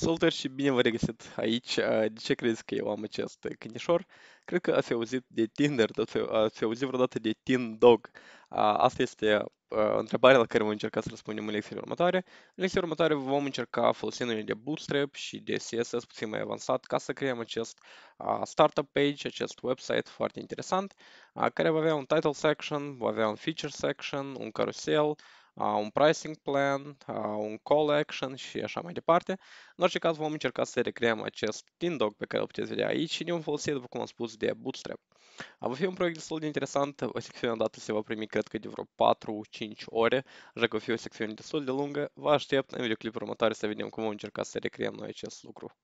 Salutări și bine vă regăsit aici. De ce crezi că eu am acest câinișor? Cred că ați auzit de Tinder, ați auzit vreodată de Tin Dog. Asta este întrebarea la care vom încerca să răspundem în lecțiile următoare. În lecțiile următoare vom încerca folosindu de Bootstrap și de CSS puțin mai avansat ca să creăm acest startup page, acest website foarte interesant, care va avea un title section, va avea un feature section, un carusel, un pricing plan, un call action și așa mai departe. În orice caz vom încerca să recreăm acest dog pe care îl puteți vedea aici și ne vom folosi, după cum am spus, de Bootstrap. Va fi un proiect destul de interesant, o secțiune dată se va primi cred că de vreo 4-5 ore, așa că va fi o secțiune destul de lungă. Vă aștept în videoclipul următoare să vedem cum vom încerca să recreăm noi acest lucru.